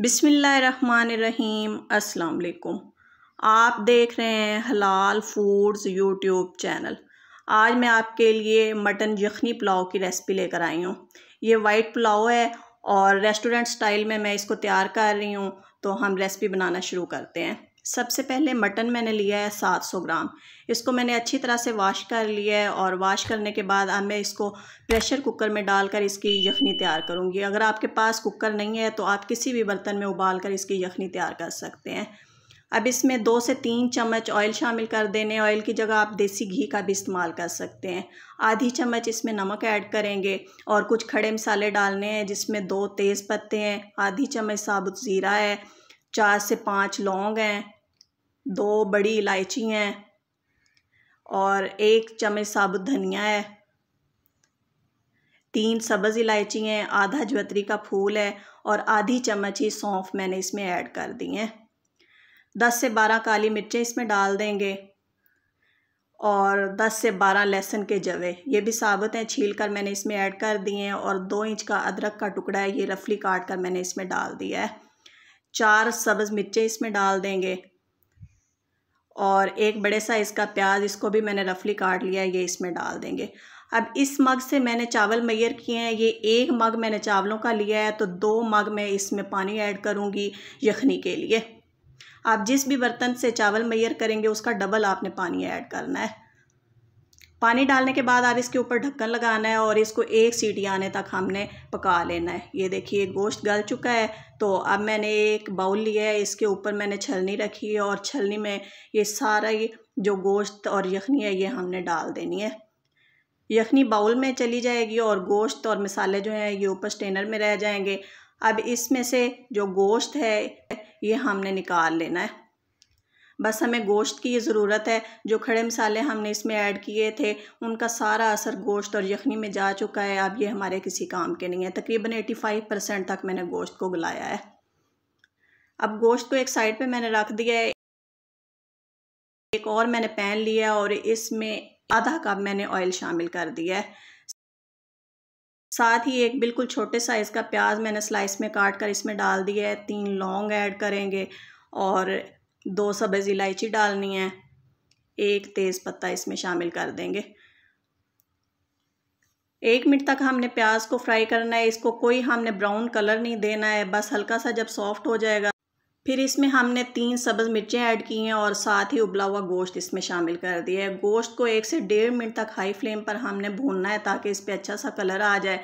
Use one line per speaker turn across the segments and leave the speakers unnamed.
बिसमीम् अस्सलाम आप देख रहे हैं हलाल फूड्स यूट्यूब चैनल आज मैं आपके लिए मटन यखनी पुलाव की रेसिपी लेकर आई हूँ ये वाइट पुलाव है और रेस्टोरेंट स्टाइल में मैं इसको तैयार कर रही हूँ तो हम रेसिपी बनाना शुरू करते हैं सबसे पहले मटन मैंने लिया है 700 ग्राम इसको मैंने अच्छी तरह से वॉश कर लिया है और वॉश करने के बाद अब मैं इसको प्रेशर कुकर में डालकर इसकी यखनी तैयार करूँगी अगर आपके पास कुकर नहीं है तो आप किसी भी बर्तन में उबाल कर इसकी यखनी तैयार कर सकते हैं अब इसमें दो से तीन चम्मच ऑयल शामिल कर देने ऑयल की जगह आप देसी घी का भी इस्तेमाल कर सकते हैं आधी चम्मच इसमें नमक ऐड करेंगे और कुछ खड़े मसाले डालने हैं जिसमें दो तेज़ पत्ते हैं आधी चम्मच साबुत ज़ीरा है चार से पाँच लौंग हैं दो बड़ी इलायची हैं और एक चम्मच साबुत धनिया है तीन सब्ज़ इलायची हैं आधा ज्वतरी का फूल है और आधी चम्मच ही सौंफ मैंने इसमें ऐड कर दी हैं दस से बारह काली मिर्चें इसमें डाल देंगे और दस से बारह लहसुन के जवे ये भी साबुत हैं छील कर मैंने इसमें ऐड कर दिए हैं और दो इंच का अदरक का टुकड़ा है ये रफली काट कर मैंने इसमें डाल दिया है चार सब्ज़ मिर्चें इसमें डाल देंगे और एक बड़े साइज़ का प्याज इसको भी मैंने रफली काट लिया है ये इसमें डाल देंगे अब इस मग से मैंने चावल मैयर किए हैं ये एक मग मैंने चावलों का लिया है तो दो मग मैं इसमें पानी ऐड करूँगी यखनी के लिए आप जिस भी बर्तन से चावल मैयर करेंगे उसका डबल आपने पानी ऐड करना है पानी डालने के बाद अब इसके ऊपर ढक्कन लगाना है और इसको एक सीटी आने तक हमने पका लेना है ये देखिए गोश्त गल चुका है तो अब मैंने एक बाउल लिया है इसके ऊपर मैंने छलनी रखी है और छलनी में ये सारा ये जो गोश्त और यखनी है ये हमने डाल देनी है यखनी बाउल में चली जाएगी और गोश्त और मसाले जो हैं ये ऊपर स्टेनर में रह जाएंगे अब इसमें से जो गोश्त है ये हमने निकाल लेना है बस हमें गोश्त की ज़रूरत है जो खड़े मसाले हमने इसमें ऐड किए थे उनका सारा असर गोश्त और यखनी में जा चुका है अब ये हमारे किसी काम के नहीं है तकरीबन एटी फाइव परसेंट तक मैंने गोश्त को गलाया है अब गोश्त को एक साइड पे मैंने रख दिया है एक और मैंने पैन लिया और इसमें आधा कप मैंने ऑयल शामिल कर दिया है साथ ही एक बिल्कुल छोटे साइज़ का प्याज मैंने स्लाइस में काट कर इसमें डाल दिया है तीन लौंग ऐड करेंगे और दो सब्ज़ इलायची डालनी है एक तेज़ पत्ता इसमें शामिल कर देंगे एक मिनट तक हमने प्याज को फ्राई करना है इसको कोई हमने ब्राउन कलर नहीं देना है बस हल्का सा जब सॉफ्ट हो जाएगा फिर इसमें हमने तीन सब्ज़ मिर्चें ऐड की हैं और साथ ही उबला हुआ गोश्त इसमें शामिल कर दिया है गोश्त को एक से डेढ़ मिनट तक हाई फ्लेम पर हमने भूनना है ताकि इस पर अच्छा सा कलर आ जाए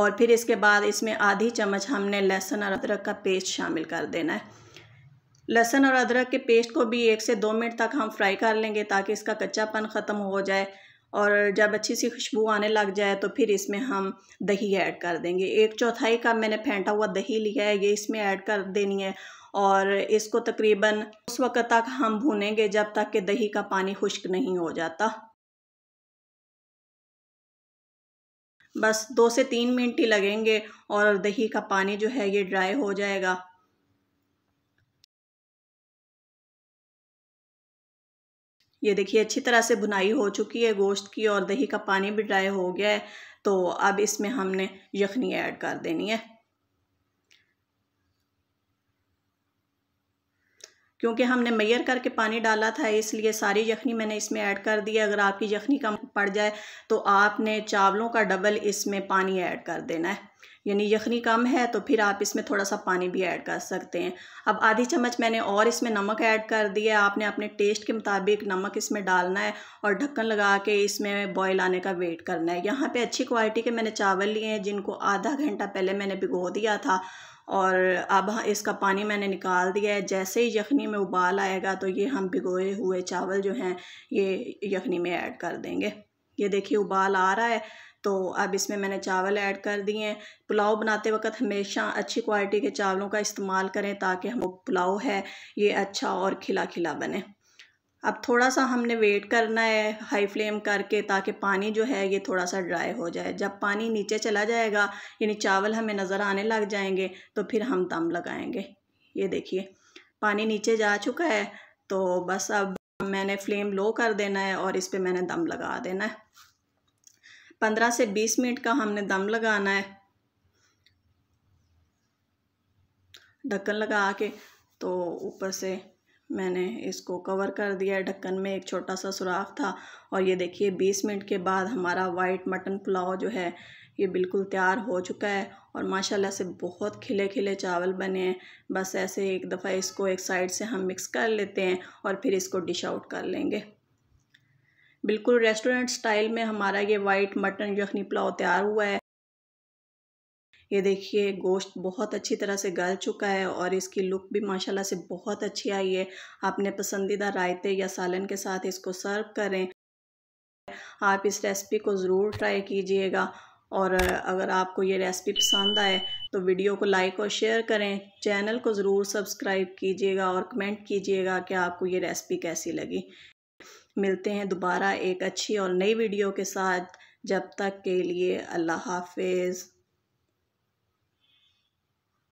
और फिर इसके बाद इसमें आधी चम्मच हमने लहसुन और अदरक का पेस्ट शामिल कर देना है लहसुन और अदरक के पेस्ट को भी एक से दो मिनट तक हम फ्राई कर लेंगे ताकि इसका कच्चापन ख़त्म हो जाए और जब अच्छी सी खुशबू आने लग जाए तो फिर इसमें हम दही ऐड कर देंगे एक चौथाई का मैंने फेंटा हुआ दही लिया है ये इसमें ऐड कर देनी है और इसको तकरीबन उस वक़्त तक हम भूनेंगे जब तक कि दही का पानी खुश्क नहीं हो जाता बस दो से तीन मिनट ही लगेंगे और दही का पानी जो है ये ड्राई हो जाएगा ये देखिए अच्छी तरह से बुनाई हो चुकी है गोश्त की और दही का पानी भी ड्राई हो गया है तो अब इसमें हमने यखनी ऐड कर देनी है क्योंकि हमने मैयर करके पानी डाला था इसलिए सारी यखनी मैंने इसमें ऐड कर दी अगर आपकी यखनी कम पड़ जाए तो आपने चावलों का डबल इसमें पानी ऐड कर देना है यानी यखनी कम है तो फिर आप इसमें थोड़ा सा पानी भी ऐड कर सकते हैं अब आधी चम्मच मैंने और इसमें नमक ऐड कर दिया आपने अपने टेस्ट के मुताबिक नमक इसमें डालना है और ढक्कन लगा के इसमें बॉयल आने का वेट करना है यहाँ पे अच्छी क्वालिटी के मैंने चावल लिए हैं जिनको आधा घंटा पहले मैंने भिगो दिया था और अब इसका पानी मैंने निकाल दिया है जैसे ही यखनी में उबाल आएगा तो ये हम भिगोए हुए चावल जो हैं ये यखनी में ऐड कर देंगे ये देखिए उबाल आ रहा है तो अब इसमें मैंने चावल ऐड कर दिए हैं पुलाव बनाते वक्त हमेशा अच्छी क्वालिटी के चावलों का इस्तेमाल करें ताकि हम पुलाव है ये अच्छा और खिला खिला बने अब थोड़ा सा हमने वेट करना है हाई फ्लेम करके ताकि पानी जो है ये थोड़ा सा ड्राई हो जाए जब पानी नीचे चला जाएगा यानी चावल हमें नज़र आने लग जाएंगे तो फिर हम दम लगाएंगे ये देखिए पानी नीचे जा चुका है तो बस अब मैंने फ्लेम लो कर देना है और इस पर मैंने दम लगा देना है पंद्रह से बीस मिनट का हमने दम लगाना है ढक्कन लगा के तो ऊपर से मैंने इसको कवर कर दिया ढक्कन में एक छोटा सा सुराख था और ये देखिए बीस मिनट के बाद हमारा वाइट मटन पुलाव जो है ये बिल्कुल तैयार हो चुका है और माशाल्लाह से बहुत खिले खिले चावल बने हैं बस ऐसे एक दफ़ा इसको एक साइड से हम मिक्स कर लेते हैं और फिर इसको डिश आउट कर लेंगे बिल्कुल रेस्टोरेंट स्टाइल में हमारा ये वाइट मटन यखनी पुलाव तैयार हुआ है ये देखिए गोश्त बहुत अच्छी तरह से गल चुका है और इसकी लुक भी माशाल्लाह से बहुत अच्छी आई है आपने पसंदीदा रायते या सालन के साथ इसको सर्व करें आप इस रेसिपी को ज़रूर ट्राई कीजिएगा और अगर आपको ये रेसिपी पसंद आए तो वीडियो को लाइक और शेयर करें चैनल को ज़रूर सब्सक्राइब कीजिएगा और कमेंट कीजिएगा कि आपको ये रेसिपी कैसी लगी मिलते हैं दोबारा एक अच्छी और नई वीडियो के साथ जब तक के लिए अल्लाह हाफिज़